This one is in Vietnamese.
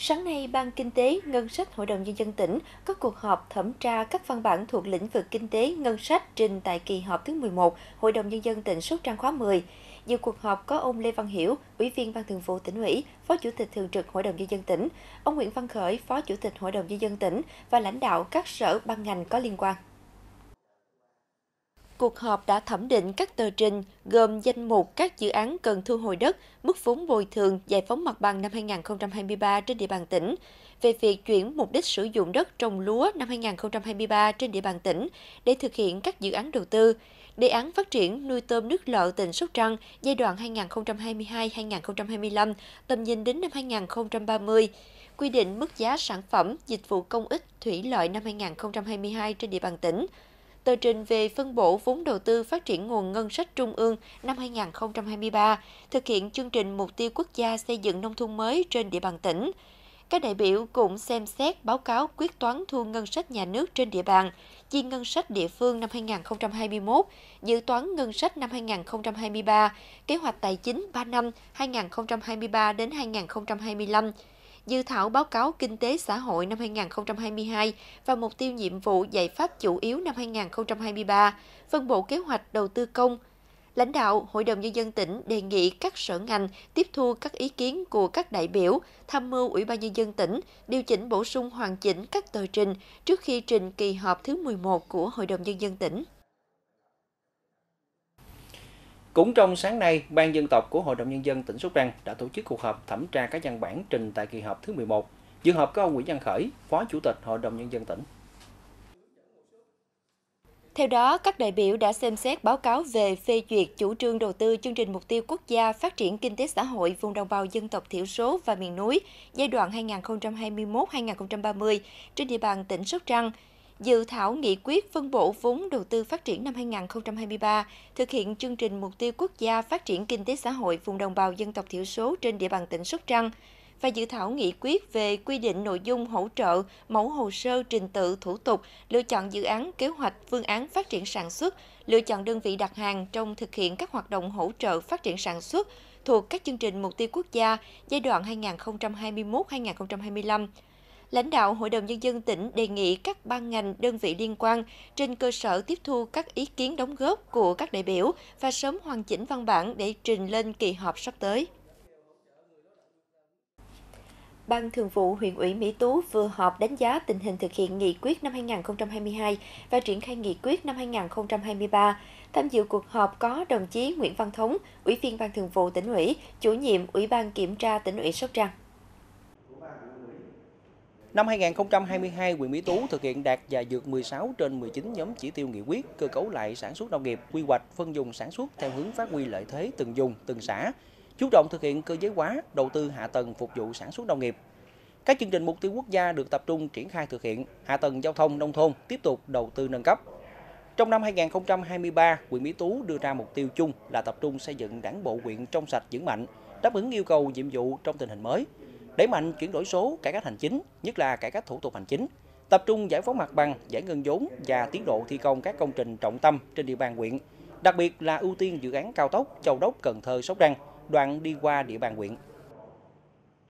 Sáng nay, Ban Kinh tế, Ngân sách Hội đồng Nhân dân tỉnh có cuộc họp thẩm tra các văn bản thuộc lĩnh vực kinh tế, ngân sách trình tại kỳ họp thứ 11 Hội đồng Nhân dân tỉnh Sóc Trăng khóa 10. Dự cuộc họp có ông Lê Văn Hiểu, Ủy viên Ban Thường vụ tỉnh ủy, Phó Chủ tịch Thường trực Hội đồng Nhân dân tỉnh, ông Nguyễn Văn Khởi, Phó Chủ tịch Hội đồng Nhân dân tỉnh và lãnh đạo các sở ban ngành có liên quan cuộc họp đã thẩm định các tờ trình gồm danh mục các dự án cần thu hồi đất, mức vốn bồi thường, giải phóng mặt bằng năm 2023 trên địa bàn tỉnh, về việc chuyển mục đích sử dụng đất trồng lúa năm 2023 trên địa bàn tỉnh để thực hiện các dự án đầu tư, đề án phát triển nuôi tôm nước lợ tỉnh Sóc Trăng giai đoạn 2022-2025, tầm nhìn đến năm 2030, quy định mức giá sản phẩm dịch vụ công ích thủy lợi năm 2022 trên địa bàn tỉnh, tờ trình về phân bổ vốn đầu tư phát triển nguồn ngân sách trung ương năm 2023, thực hiện chương trình mục tiêu quốc gia xây dựng nông thôn mới trên địa bàn tỉnh. Các đại biểu cũng xem xét báo cáo quyết toán thu ngân sách nhà nước trên địa bàn, chi ngân sách địa phương năm 2021, dự toán ngân sách năm 2023, kế hoạch tài chính 3 năm 2023 đến 2025, dự thảo báo cáo kinh tế xã hội năm 2022 và mục tiêu nhiệm vụ giải pháp chủ yếu năm 2023, phân bộ kế hoạch đầu tư công. Lãnh đạo Hội đồng Nhân dân tỉnh đề nghị các sở ngành tiếp thu các ý kiến của các đại biểu, tham mưu Ủy ban Nhân dân tỉnh, điều chỉnh bổ sung hoàn chỉnh các tờ trình trước khi trình kỳ họp thứ 11 của Hội đồng Nhân dân tỉnh. Cũng trong sáng nay, Ban dân tộc của Hội đồng Nhân dân tỉnh Sóc Trăng đã tổ chức cuộc họp thẩm tra các văn bản trình tại kỳ họp thứ 11. Dự họp có ông Nguyễn Văn Khởi, Phó Chủ tịch Hội đồng Nhân dân tỉnh. Theo đó, các đại biểu đã xem xét báo cáo về phê duyệt chủ trương đầu tư chương trình mục tiêu quốc gia phát triển kinh tế xã hội vùng đồng bào dân tộc thiểu số và miền núi giai đoạn 2021-2030 trên địa bàn tỉnh Sóc Trăng – dự thảo nghị quyết phân bổ vốn đầu tư phát triển năm 2023, thực hiện chương trình mục tiêu quốc gia phát triển kinh tế xã hội vùng đồng bào dân tộc thiểu số trên địa bàn tỉnh Sóc Trăng và dự thảo nghị quyết về quy định nội dung hỗ trợ, mẫu hồ sơ trình tự thủ tục, lựa chọn dự án, kế hoạch, phương án phát triển sản xuất, lựa chọn đơn vị đặt hàng trong thực hiện các hoạt động hỗ trợ phát triển sản xuất thuộc các chương trình mục tiêu quốc gia giai đoạn 2021-2025 lãnh đạo Hội đồng Nhân dân tỉnh đề nghị các ban ngành, đơn vị liên quan trên cơ sở tiếp thu các ý kiến đóng góp của các đại biểu và sớm hoàn chỉnh văn bản để trình lên kỳ họp sắp tới. Ban Thường vụ huyện ủy Mỹ Tú vừa họp đánh giá tình hình thực hiện nghị quyết năm 2022 và triển khai nghị quyết năm 2023. Tham dự cuộc họp có đồng chí Nguyễn Văn Thống, Ủy viên Ban Thường vụ tỉnh ủy, chủ nhiệm Ủy ban Kiểm tra tỉnh ủy Sóc Trăng. Năm 2022, huyện Mỹ Tú thực hiện đạt và dược 16 trên 19 nhóm chỉ tiêu nghị quyết, cơ cấu lại sản xuất nông nghiệp, quy hoạch, phân dùng sản xuất theo hướng phát huy lợi thế từng dùng, từng xã, chú trọng thực hiện cơ giới hóa, đầu tư hạ tầng phục vụ sản xuất nông nghiệp. Các chương trình mục tiêu quốc gia được tập trung triển khai thực hiện, hạ tầng giao thông nông thôn tiếp tục đầu tư nâng cấp. Trong năm 2023, huyện Mỹ Tú đưa ra mục tiêu chung là tập trung xây dựng đảng bộ huyện trong sạch vững mạnh, đáp ứng yêu cầu nhiệm vụ trong tình hình mới, đẩy mạnh chuyển đổi số cải cách hành chính, nhất là cải cách thủ tục hành chính, tập trung giải phóng mặt bằng, giải ngân vốn và tiến độ thi công các công trình trọng tâm trên địa bàn huyện, đặc biệt là ưu tiên dự án cao tốc Châu Đốc Cần Thơ Sóc Trăng, đoạn đi qua địa bàn huyện.